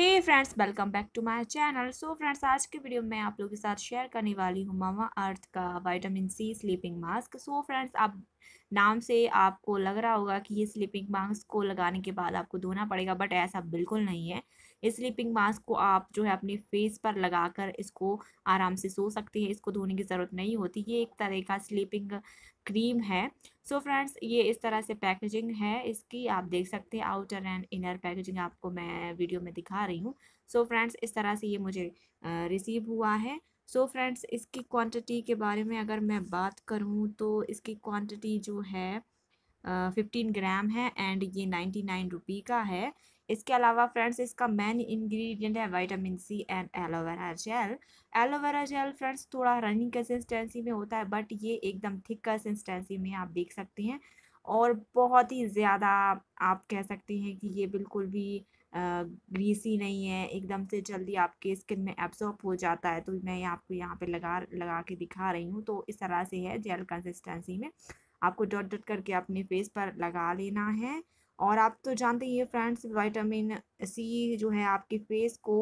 hey friends welcome back to my channel so friends आज के video में आप लोगों के साथ शेयर करने वाली हूँ मामा अर्थ का vitamin C sleeping mask so friends आप नाम से आपको लग रहा होगा कि ये स्लीपिंग मास्क को लगाने के बाद आपको धोना पड़ेगा बट ऐसा बिल्कुल नहीं है इस स्लीपिंग मास्क को आप जो है अपने फेस पर लगाकर इसको आराम से सो सकते हैं इसको धोने की ज़रूरत नहीं होती ये एक तरह का स्लीपिंग क्रीम है सो so फ्रेंड्स ये इस तरह से पैकेजिंग है इसकी आप देख सकते हैं आउटर एंड इनर पैकेजिंग आपको मैं वीडियो में दिखा रही हूँ सो फ्रेंड्स इस तरह से ये मुझे रिसीव हुआ है सो so फ्रेंड्स इसकी क्वांटिटी के बारे में अगर मैं बात करूँ तो इसकी क्वांटिटी जो है फिफ्टीन ग्राम है एंड ये नाइन्टी नाइन रुपी का है इसके अलावा फ्रेंड्स इसका मेन इंग्रेडिएंट है vitamin C and aloe vera gel aloe vera gel friends थोड़ा रनिंग कंसिस्टेंसी में होता है बट ये एकदम थिक कंसिस्टेंसी में आप देख सकते हैं और बहुत ही ज़्यादा आप कह सकते हैं कि ये बिल्कुल भी ग्रीसी नहीं है एकदम से जल्दी आपके स्किन में एब्जॉर्ब हो जाता है तो मैं आपको यहाँ पे लगा लगा के दिखा रही हूँ तो इस तरह से है जेल कंसिस्टेंसी में आपको डॉट डॉट करके अपने फेस पर लगा लेना है और आप तो जानते ही फ्रेंड्स विटामिन सी जो है आपके फेस को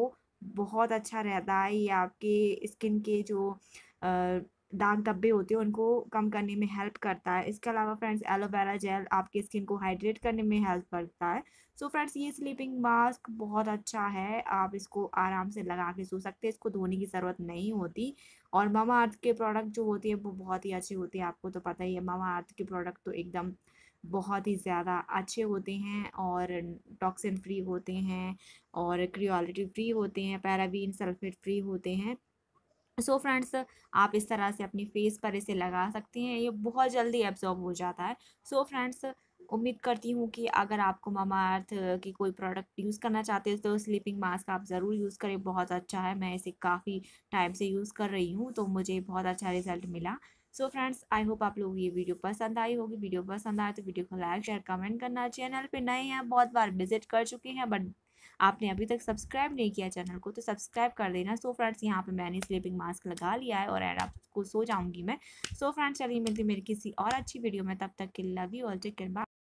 बहुत अच्छा रहता है ये आपके स्किन के जो दाग धब्बे होते हैं उनको कम करने में हेल्प करता है इसके अलावा फ्रेंड्स एलोवेरा जेल आपके स्किन को हाइड्रेट करने में हेल्प करता है सो so फ्रेंड्स ये स्लीपिंग मास्क बहुत अच्छा है आप इसको आराम से लगा के सो सकते हैं इसको धोने की ज़रूरत नहीं होती और मामा अर्थ के प्रोडक्ट जो होते हैं वो बहुत ही अच्छे होते हैं आपको तो पता ही है मामा अर्थ के प्रोडक्ट तो एकदम बहुत ही ज़्यादा अच्छे होते हैं और टॉक्सिन फ्री होते हैं और क्रियोलिटी फ्री होते हैं पैराबीन सल्फेट फ्री होते हैं सो so फ्रेंड्स आप इस तरह से अपनी फेस पर इसे लगा सकते हैं ये बहुत जल्दी एब्जॉर्ब हो जाता है सो so फ्रेंड्स उम्मीद करती हूँ कि अगर आपको मामा अर्थ की कोई प्रोडक्ट यूज़ करना चाहते हो तो स्लीपिंग मास्क आप ज़रूर यूज़ करें बहुत अच्छा है मैं इसे काफ़ी टाइम से यूज़ कर रही हूँ तो मुझे बहुत अच्छा रिज़ल्ट मिला सो फ्रेंड्स आई होप आप लोगों को ये वीडियो पसंद आई होगी वीडियो पसंद आए तो वीडियो को लाइक शेयर कमेंट करना चैनल पे नए हैं बहुत बार विजिट कर चुके हैं बट आपने अभी तक सब्सक्राइब नहीं किया चैनल को तो सब्सक्राइब कर देना सो फ्रेंड्स यहाँ पे मैंने स्लीपिंग मास्क लगा लिया है और एड आपको सो जाऊँगी मैं सो फ्रेंड्स चलिए मिलती मेरी किसी और अच्छी वीडियो में तब तक के लव यू और टेक केयर बाय